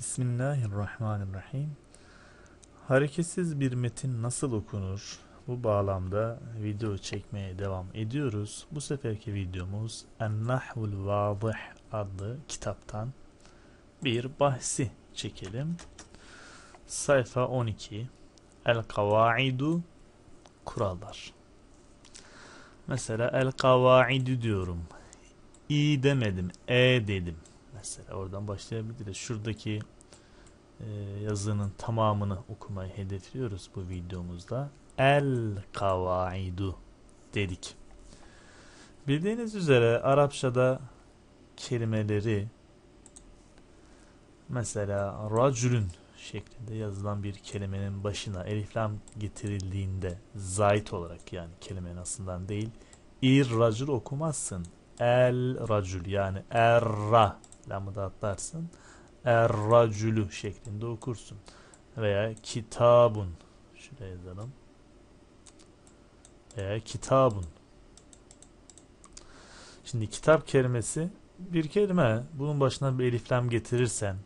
Bismillahirrahmanirrahim. Hareketsiz bir metin nasıl okunur? Bu bağlamda video çekmeye devam ediyoruz. Bu seferki videomuz En-Nahvul Vadih adlı kitaptan bir bahsi çekelim. Sayfa 12 El-Kavaidu Kurallar Mesela El-Kavaidu diyorum. İ demedim, E dedim mesela oradan başlayabiliriz. Şuradaki e, yazının tamamını okumayı hedefliyoruz bu videomuzda. El kavaidu dedik. Bildiğiniz üzere Arapçada kelimeleri mesela racülün şeklinde yazılan bir kelimenin başına eliflam getirildiğinde zait olarak yani kelimenin aslından değil ir racül okumazsın. El racül yani erra selamı da atlarsın. er şeklinde okursun. Veya kitabun. Şuraya yazalım. Veya kitabun. Şimdi kitap kelimesi bir kelime. Bunun başına bir eliflem getirirsen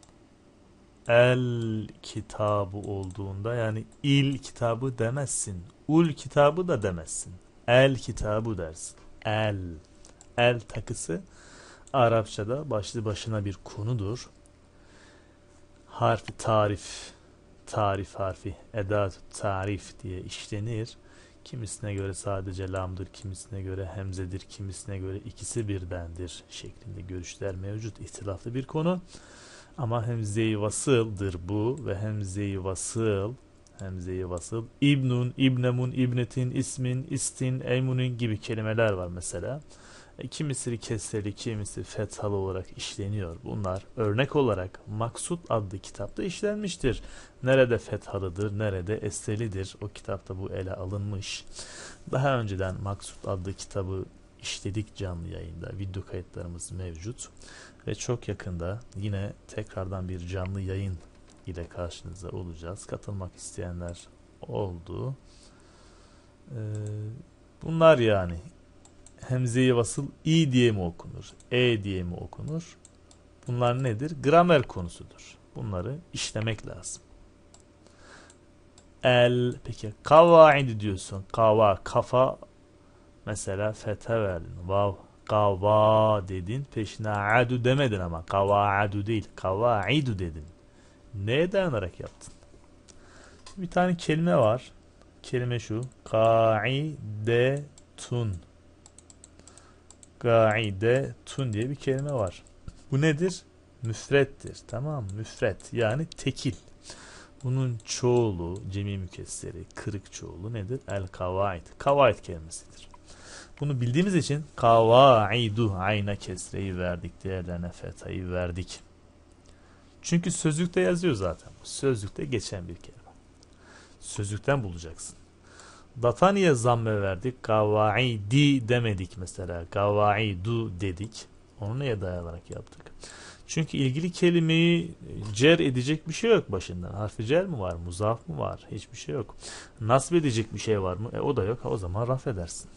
el kitabı olduğunda yani il kitabı demezsin. Ul kitabı da demezsin. El kitabı dersin. El. El takısı Arapçada başlı başına bir konudur. Harfi tarif, tarif harfi, edat tarif diye işlenir. Kimisine göre sadece lamdır, kimisine göre hemzedir, kimisine göre ikisi birdendir şeklinde görüşler mevcut. İhtilaflı bir konu. Ama hemze-i vasıldır bu ve hemze-i vasıl hemze-i vasıl ibnun, ibnemun, ibnetin, ismin, istin, eymunun gibi kelimeler var mesela kimisi keseli, kimisi fethalı olarak işleniyor. Bunlar örnek olarak Maksut adlı kitapta işlenmiştir. Nerede fethalıdır, nerede eselidir o kitapta bu ele alınmış. Daha önceden Maksut adlı kitabı işledik canlı yayında. Video kayıtlarımız mevcut ve çok yakında yine tekrardan bir canlı yayın ile karşınıza olacağız. Katılmak isteyenler oldu. Ee, bunlar yani hemzeyi vasıl i diye mi okunur? E diye mi okunur? Bunlar nedir? Gramer konusudur. Bunları işlemek lazım. El peki kavaid diyorsun. Kava kafa mesela fete verdin. Vav kava dedin. Peşine adu demedin ama kava adu değil. kava Kavaidu dedin. Neye dayanarak yaptın? Bir tane kelime var. Kelime şu. Kaidetun tun diye bir kelime var. Bu nedir? Müfrettir. Tamam Müfret yani tekil. Bunun çoğulu, cemi mükesseri, kırık çoğulu nedir? El kavaid. Kavaid kelimesidir. Bunu bildiğimiz için kavaidu ayna kesreyi verdik, diğerlerine fetayı verdik. Çünkü sözlükte yazıyor zaten. Sözlükte geçen bir kelime. Sözlükten bulacaksın. Data niye zamme verdik? Kavaidi demedik mesela. Kavaidu dedik. Onu neye dayanarak yaptık? Çünkü ilgili kelimeyi cer edecek bir şey yok başından. Harfi cer mi var? Muzaf mı var? Hiçbir şey yok. Nasb edecek bir şey var mı? E o da yok. Ha, o zaman raf edersin.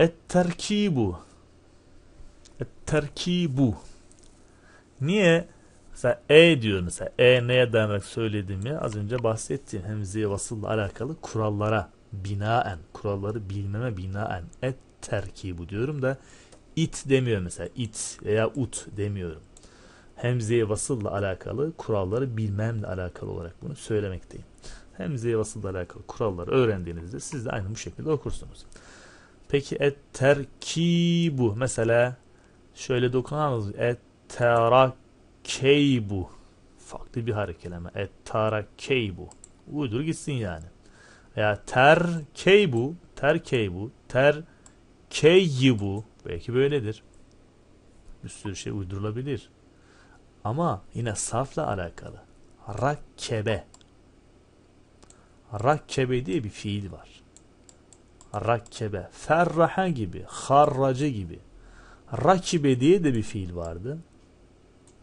Et-terkibu. Et-terkibu. Niye? Mesela E diyor mesela. E neye dayanarak söylediğimi az önce bahsettiğim hemzeye vasılla alakalı kurallara binaen, kuralları bilmeme binaen et terkibi diyorum da it demiyor mesela. It veya ut demiyorum. Hemzeye vasılla alakalı kuralları bilmemle alakalı olarak bunu söylemekteyim. Hemzeye vasılla alakalı kuralları öğrendiğinizde siz de aynı bu şekilde okursunuz. Peki et terkibu mesela şöyle dokunamaz. Et terak Keybu. Farklı bir harekeleme. Ettara keybu. Uydur gitsin yani. Veya ter keybu. Ter keybu. Ter keybu. Belki böyledir. Bir sürü şey uydurulabilir. Ama yine safla alakalı. Rakkebe. Rakkebe diye bir fiil var. Rakkebe. Ferraha gibi. Harracı gibi. Rakibe diye de bir fiil vardı.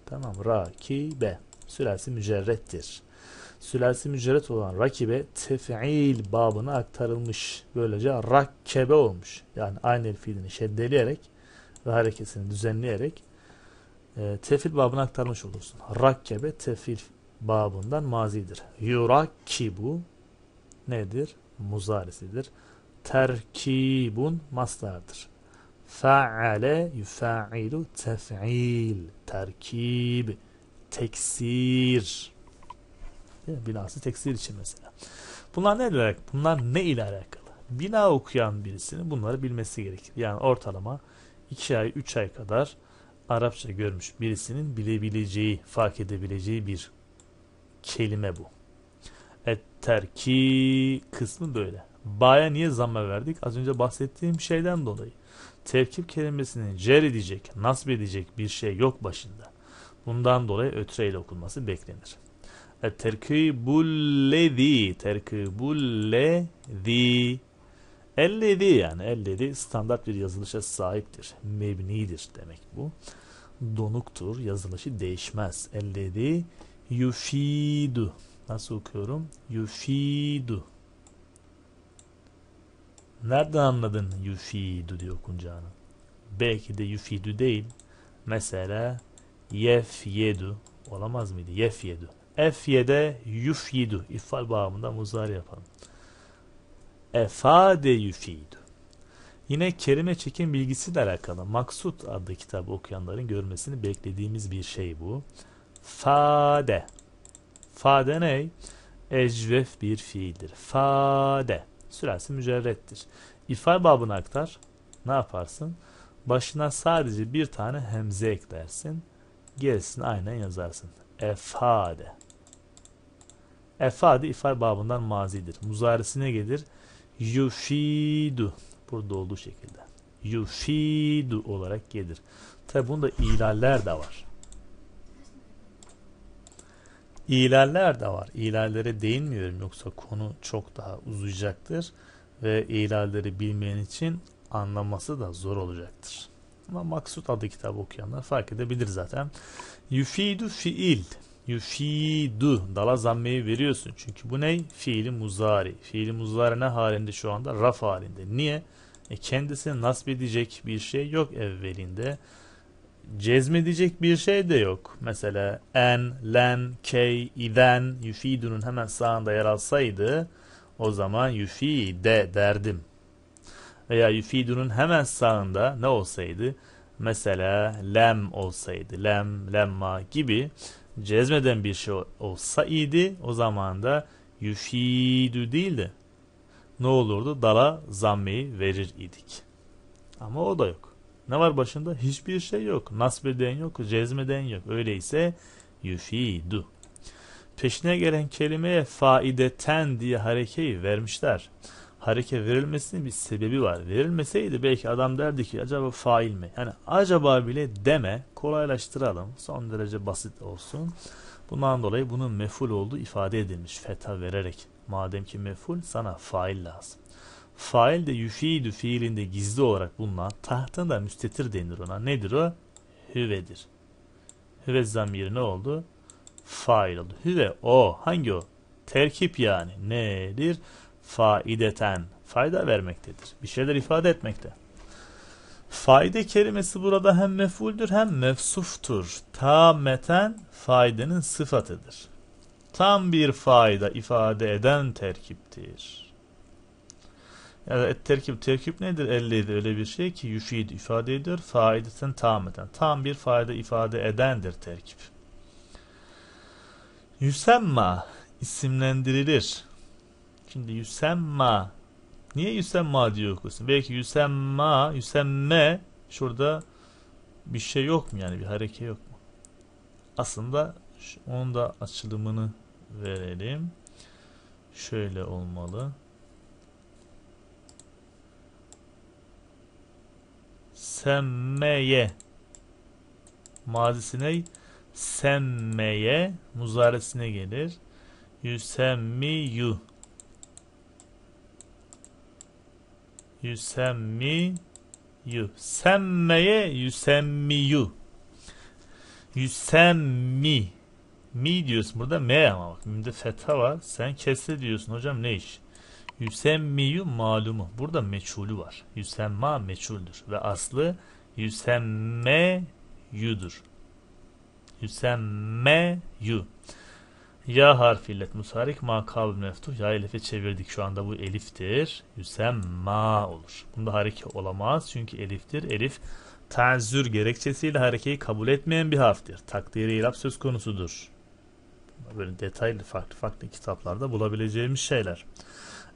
Tamam. Rakibe. Sülasi mücerrettir. Sülasi mücerret olan rakibe tef'il babına aktarılmış. Böylece rakkebe olmuş. Yani aynı el fiilini şeddeleyerek ve hareketini düzenleyerek e, tefil babına aktarmış olursun. Rakkebe tefil babından mazidir. Yurakibu nedir? Muzarisidir. Terkibun mastardır. Faale yufailu tef'il. Terkib. Teksir. Binası teksir için mesela. Bunlar ne olarak? Bunlar ne ile alakalı? Bina okuyan birisinin bunları bilmesi gerekir. Yani ortalama 2 ay 3 ay kadar Arapça görmüş birisinin bilebileceği, fark edebileceği bir kelime bu. Et terki kısmı böyle. Ba'ya niye zamma verdik? Az önce bahsettiğim şeyden dolayı. Tevkip kelimesinin cer edecek, nasb edecek bir şey yok başında. Bundan dolayı ötreyle okunması beklenir. E, terkibullezi, terkibullezi. Ellezi yani ellezi standart bir yazılışa sahiptir. Mebnidir demek bu. Donuktur, yazılışı değişmez. Ellezi yufidu. Nasıl okuyorum? Yufidu. Nereden anladın yufidu diye okunacağını? Belki de yufidu değil. Mesela yefyedu olamaz mıydı? Yefyedu. Efyede yufyidu. İfal bağımında muzari yapalım. Efade yufidu. Yine kelime çekim bilgisiyle alakalı Maksut adlı kitabı okuyanların görmesini beklediğimiz bir şey bu. Fade. Fade ne? Ecvef bir fiildir. Fade sürersin mücerrettir. İfal babını aktar. Ne yaparsın? Başına sadece bir tane hemze eklersin. Gerisini aynen yazarsın. Efade. Efade ifal babından mazidir. Muzarisine gelir. Yufidu. Burada olduğu şekilde. Yufidu olarak gelir. Tabi bunda ilaller de var. İlaller de var. İlallere değinmiyorum yoksa konu çok daha uzayacaktır ve ilalleri bilmeyen için anlaması da zor olacaktır. Ama Maksut adı kitabı okuyanlar fark edebilir zaten. Yufidu fiil. Yufidu. Dala zammeyi veriyorsun. Çünkü bu ne? Fiili muzari. Fiili muzari ne halinde şu anda? Raf halinde. Niye? E kendisini nasip edecek bir şey yok evvelinde cezmedecek bir şey de yok. Mesela en, len, key, iden, yufidunun hemen sağında yer alsaydı o zaman yufide derdim. Veya yufidunun hemen sağında ne olsaydı? Mesela lem olsaydı, lem, lemma gibi cezmeden bir şey olsaydı o zaman da yufidu değildi. Ne olurdu? Dala zammeyi verir idik. Ama o da yok. Ne var başında? Hiçbir şey yok. Nasbeden yok, cezmeden yok. Öyleyse yufidu. Peşine gelen kelimeye faideten diye harekeyi vermişler. Hareke verilmesinin bir sebebi var. Verilmeseydi belki adam derdi ki acaba fail mi? Yani acaba bile deme kolaylaştıralım. Son derece basit olsun. Bundan dolayı bunun meful olduğu ifade edilmiş feta vererek. Madem ki meful sana fail lazım. Fail de yüfidü fiilinde gizli olarak bulunan tahtın da müstetir denir ona. Nedir o? Hüvedir. Hüve zamiri ne oldu? Fail oldu. Hüve o. Hangi o? Terkip yani. Nedir? Faideten. Fayda vermektedir. Bir şeyler ifade etmekte. fayda kelimesi burada hem mefuldür hem mefsuftur. Tameten faydanın sıfatıdır. Tam bir fayda ifade eden terkiptir. Ya da et terkip terkip nedir? Elleydi öyle bir şey ki yufid ifade ediyor. Faideten tam eden. Tam bir fayda ifade edendir terkip. Yüsemma isimlendirilir. Şimdi yüsemma niye yüsemma diyor okusun? Belki yüsemma, yüsemme şurada bir şey yok mu yani bir hareket yok mu? Aslında onun da açılımını verelim. Şöyle olmalı. semmeye mazisine semmeye muzaresine gelir. Yusemmiyu Yusemmiyu Semmeye yusemmiyu Yusemmi Mi diyorsun burada M ama bak. Mimde fetha var. Sen kesre diyorsun hocam ne iş? Yüsemmiyu malumu. Burada meçhulü var. Yüsemma meçhuldür. Ve aslı yüsemme yudur. Yüsemme yu. Ya harfi illet musarik ma kavl meftuh. Ya elife çevirdik şu anda bu eliftir. Yüsemma olur. Bunda hareke olamaz çünkü eliftir. Elif tazür gerekçesiyle harekeyi kabul etmeyen bir harftir. Takdiri ilap söz konusudur. Böyle detaylı farklı farklı kitaplarda bulabileceğimiz şeyler.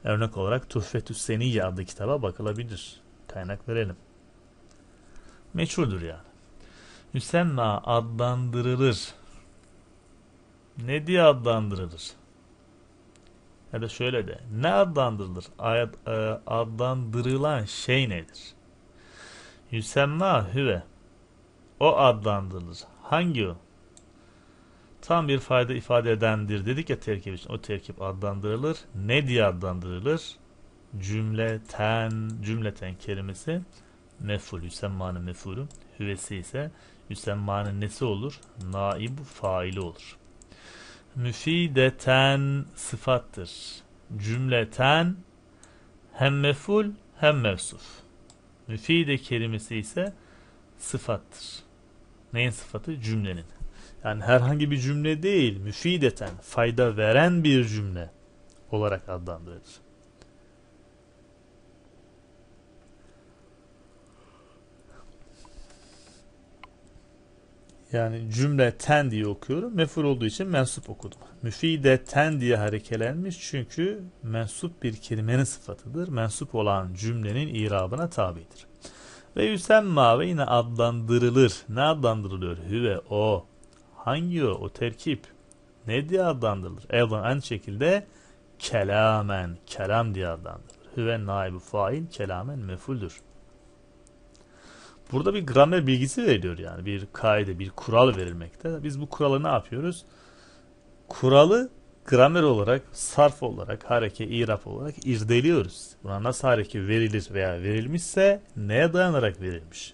Örnek olarak Tuhfetü Seniyye adlı kitaba bakılabilir. Kaynak verelim. Meçhuldür yani. Müsemma adlandırılır. Ne diye adlandırılır? Ya da şöyle de. Ne adlandırılır? E, adlandırılan şey nedir? Yüsemma hüve. O adlandırılır. Hangi o? tam bir fayda ifade edendir dedik ya terkip için. O terkip adlandırılır. Ne diye adlandırılır? Cümleten, cümleten kelimesi meful, yüsemmanın mefulü. Hüvesi ise yüsemmanın nesi olur? Naib faili olur. Müfideten sıfattır. Cümleten hem meful hem mevsuf. Müfide kelimesi ise sıfattır. Neyin sıfatı? Cümlenin. Yani herhangi bir cümle değil, müfideten, fayda veren bir cümle olarak adlandırılır. Yani cümle ten diye okuyorum. Meful olduğu için mensup okudum. Müfide ten diye harekelenmiş çünkü mensup bir kelimenin sıfatıdır. Mensup olan cümlenin irabına tabidir. Ve yüsemma ve yine adlandırılır. Ne adlandırılıyor? Hüve o hangi o, o terkip ne diye adlandırılır? Evdan aynı şekilde kelamen, kelam diye adlandırılır. Hüve naibu fail, kelamen mefuldür. Burada bir gramer bilgisi veriliyor yani. Bir kaide, bir kural verilmekte. Biz bu kuralı ne yapıyoruz? Kuralı gramer olarak, sarf olarak, hareke, irap olarak irdeliyoruz. Buna nasıl hareke verilir veya verilmişse neye dayanarak verilmiş?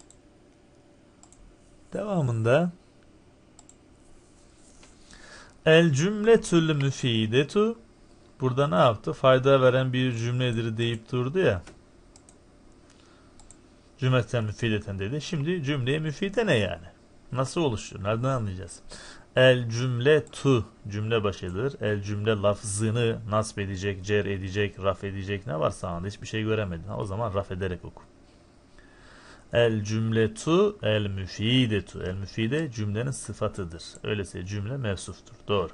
Devamında El cümletül müfidetu burada ne yaptı? Fayda veren bir cümledir deyip durdu ya. Cümleten müfideten dedi. Şimdi cümleye müfide ne yani? Nasıl oluşuyor? Nereden anlayacağız? El cümle tu cümle başıdır. El cümle lafzını nasp edecek, cer edecek, raf edecek ne varsa anında hiçbir şey göremedin. O zaman raf ederek oku. El cümletu el müfidetu. El müfide cümlenin sıfatıdır. Öyleyse cümle mevsuftur. Doğru.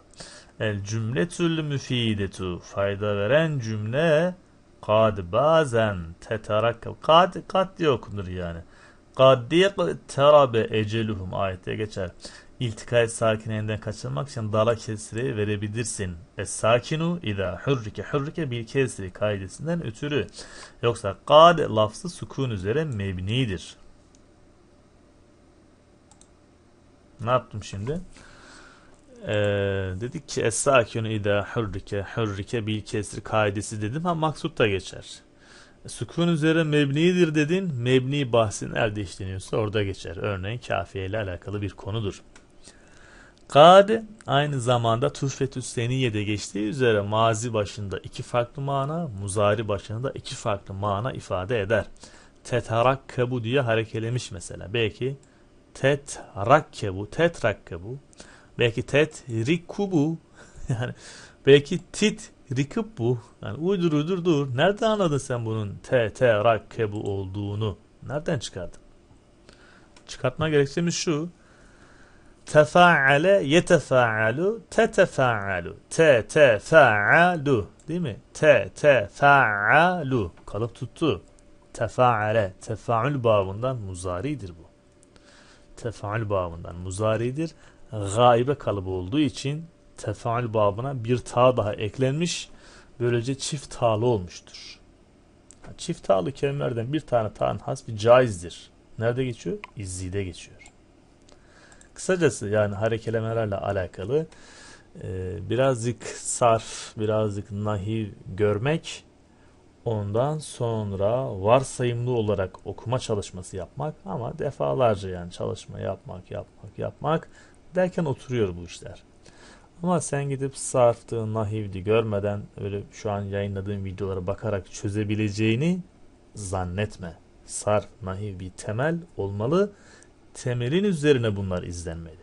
El cümletül müfidetu. Fayda veren cümle kad bazen teterakkab. Kad, kad diye okunur yani. Kad diye terabe eceluhum ayette geçer. İltikayet sakininden kaçınmak için dala kesri verebilirsin. Es sakinu ida hürrike hürrike bil kesri kaidesinden ötürü. Yoksa kad lafzı sukun üzere mebnidir. Ne yaptım şimdi? Ee, dedik ki es sakinu ida hürrike hürrike bil kesri kaidesi dedim ha maksut da geçer. Sukun üzere mebnidir dedin. Mebni bahsin nerede işleniyorsa orada geçer. Örneğin kafiye ile alakalı bir konudur. Kade aynı zamanda Tufetü Seniye'de geçtiği üzere mazi başında iki farklı mana, muzari başında iki farklı mana ifade eder. Tetarak Teterakkebu diye harekelemiş mesela. Belki tetrakkebu, tetrakkebu. Belki tetrikubu. yani belki tit rikip Yani uydur uydur dur. Nereden anladın sen bunun teterakkebu olduğunu? Nereden çıkardın? Çıkartma gerekçemiz şu Tefaale yetefaalu tetefaalu tetefaalu değil mi? Tetefaalu kalıp tuttu. Tefaale tefaül babından muzaridir bu. Tefaül babından muzaridir. Gaibe kalıbı olduğu için tefaül babına bir ta daha eklenmiş. Böylece çift ta'lı olmuştur. Çift ta'lı kelimelerden bir tane ta'nın hasbi caizdir. Nerede geçiyor? İzzide geçiyor. Kısacası yani harekelemelerle alakalı e, birazcık sarf, birazcık nahiv görmek, ondan sonra varsayımlı olarak okuma çalışması yapmak ama defalarca yani çalışma yapmak, yapmak, yapmak derken oturuyor bu işler. Ama sen gidip sarftı, nahivdi görmeden öyle şu an yayınladığım videolara bakarak çözebileceğini zannetme. Sarf, nahiv bir temel olmalı temelin üzerine bunlar izlenmeli.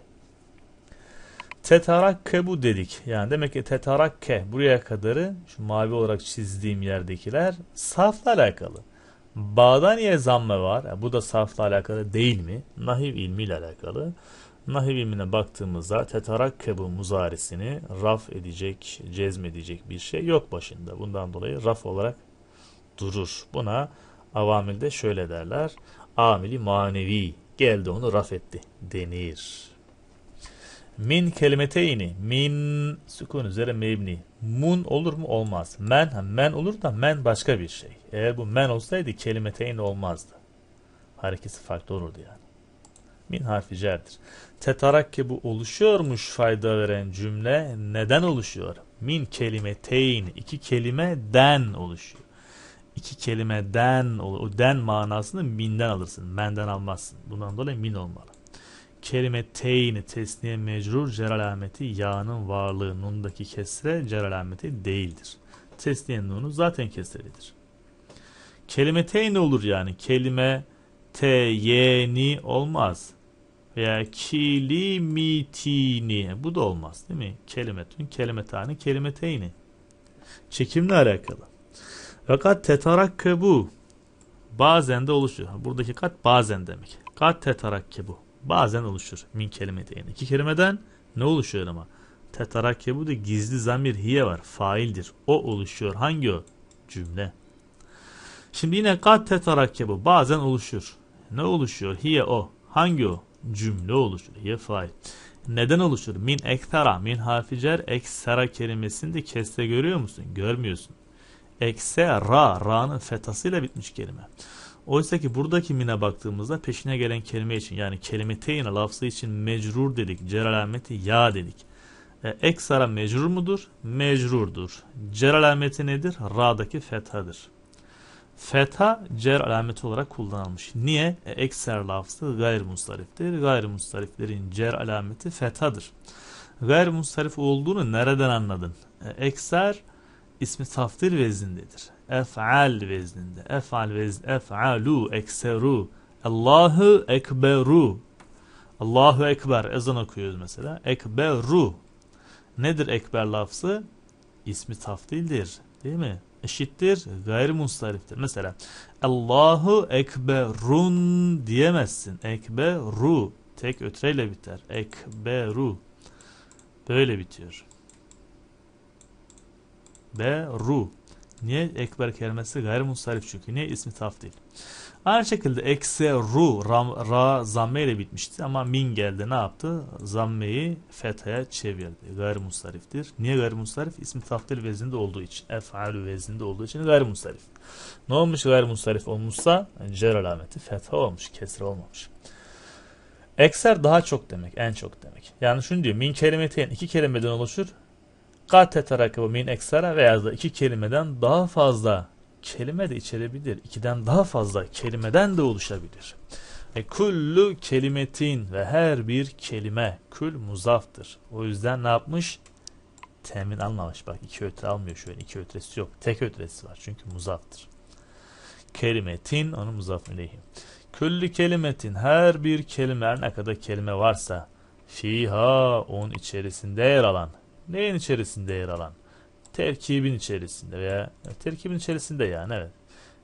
bu dedik. Yani demek ki tetarakke buraya kadarı şu mavi olarak çizdiğim yerdekiler safla alakalı. Bağda niye zamme var? Yani bu da safla alakalı değil mi? Nahiv ilmiyle alakalı. Nahiv ilmine baktığımızda bu muzarisini raf edecek, cezmedecek bir şey yok başında. Bundan dolayı raf olarak durur. Buna avamilde şöyle derler. Amili manevi geldi onu raf etti denir. Min kelimeteyni min sükun üzere mebni. Mun olur mu? Olmaz. Men men olur da men başka bir şey. Eğer bu men olsaydı kelimeteyn olmazdı. Harekesi farklı olurdu yani. Min harfi cerdir. Tetarakki bu oluşuyormuş fayda veren cümle neden oluşuyor? Min kelimeteyn iki den oluşuyor iki kelimeden o den manasını minden alırsın. Benden almazsın. Bundan dolayı min olmalı. Kelime teyni tesniye mecrur cer alameti yağının varlığı nundaki kesre cer alameti değildir. Tesniye nunu zaten kesrelidir. Kelime teyni olur yani. Kelime te yeni olmaz. Veya kilimitini. Bu da olmaz değil mi? Kelime kelime tün Kelimetün, kelime kelimeteyni. Çekimle alakalı. Fakat teterakkebu bazen de oluşuyor. Buradaki kat bazen demek. Kat teterakkebu bazen oluşur min kelimede. Yani İki kelimeden ne oluşuyor ama? Teterakkebu da gizli zamir hiye var. Faildir. O oluşuyor. Hangi o? Cümle. Şimdi yine kat teterakkebu bazen oluşur. Ne oluşuyor? Hiye o. Hangi o? Cümle oluşur. Hiye fail. Neden oluşur? Min ektara, min harficer eksera kelimesini de keste görüyor musun? Görmüyorsun ekse ra, ra'nın fetasıyla bitmiş kelime. Oysa ki buradaki mine baktığımızda peşine gelen kelime için yani kelime teyine lafzı için mecrur dedik. Cer ya dedik. E, eksara mecrur mudur? Mecrurdur. Cer nedir? Ra'daki fethadır. Feta cer alameti olarak kullanılmış. Niye? E, ekser lafzı gayrimustariftir. Gayrimustariflerin cer alameti fethadır. Gayrimustarif olduğunu nereden anladın? E, ekser ismi taftil veznindedir. Ef'al vezninde. Ef'al vezn, ef'alu, ekseru, Allahu ekberu. Allahu ekber ezan okuyoruz mesela. Ekberu. Nedir ekber lafzı? İsmi taftildir. Değil mi? Eşittir, gayrimustariftir. Mesela Allahu ekberun diyemezsin. Ekberu. Tek ötreyle biter. Ekberu. Böyle bitiyor. B. Ru. Niye? Ekber kelimesi gayrimusarif çünkü. Niye? ismi taf değil. Aynı şekilde ekse ru ram, ra zamme ile bitmişti ama min geldi ne yaptı? Zammeyi fethaya çevirdi. Gayrimusariftir. Niye gayrimusarif? İsmi taftil vezinde olduğu için. Ef'alü vezinde olduğu için gayrimusarif. Ne olmuş gayrimusarif olmuşsa? Yani cer alameti fetha olmuş. Kesre olmamış. Ekser daha çok demek. En çok demek. Yani şunu diyor. Min kelimeteyn iki kelimeden oluşur. Kat eterakı min eksera veya da iki kelimeden daha fazla kelime de içerebilir. İkiden daha fazla kelimeden de oluşabilir. E, kullu kelimetin ve her bir kelime kül muzaftır. O yüzden ne yapmış? Temin almamış. Bak iki ötre almıyor şöyle. iki ötresi yok. Tek ötresi var. Çünkü muzaftır. Kelimetin onu muzaf ileyhi. Küllü kelimetin her bir kelime ne kadar kelime varsa fiha onun içerisinde yer alan Neyin içerisinde yer alan? Terkibin içerisinde veya terkibin içerisinde yani evet.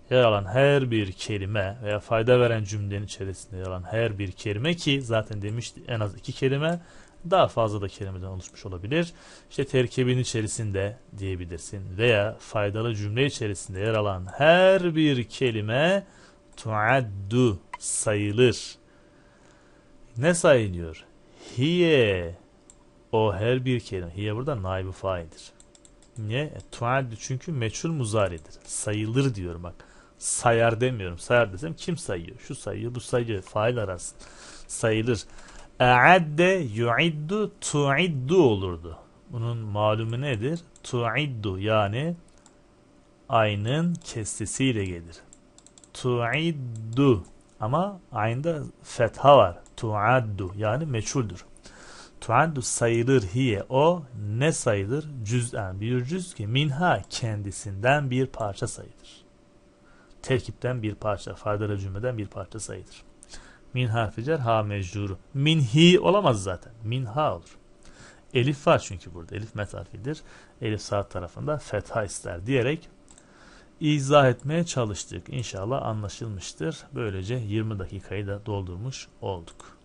Yer alan her bir kelime veya fayda veren cümlenin içerisinde yer alan her bir kelime ki zaten demişti en az iki kelime daha fazla da kelimeden oluşmuş olabilir. İşte terkibin içerisinde diyebilirsin veya faydalı cümle içerisinde yer alan her bir kelime tuaddu sayılır. Ne sayılıyor? Hiye o her bir kelime. Hiye burada naibi faildir. Niye? E, çünkü meçhul muzaridir. Sayılır diyorum bak. Sayar demiyorum. Sayar desem kim sayıyor? Şu sayıyor, bu sayıyor. Fail arasın. Sayılır. E'adde yu'iddu tu'iddu olurdu. Bunun malumu nedir? Tu'iddu yani aynın kestesiyle gelir. Tu'iddu ama aynda fetha var. Tu'addu yani meçhuldür. Tuaddu sayılır hiye o ne sayılır? cüzden bir cüz ki minha kendisinden bir parça sayılır. Terkipten bir parça, faydalı cümleden bir parça sayılır. Min harficer cer ha mecruru. Minhi olamaz zaten. Minha olur. Elif var çünkü burada. Elif met harfidir. Elif sağ tarafında fetha ister diyerek izah etmeye çalıştık. İnşallah anlaşılmıştır. Böylece 20 dakikayı da doldurmuş olduk.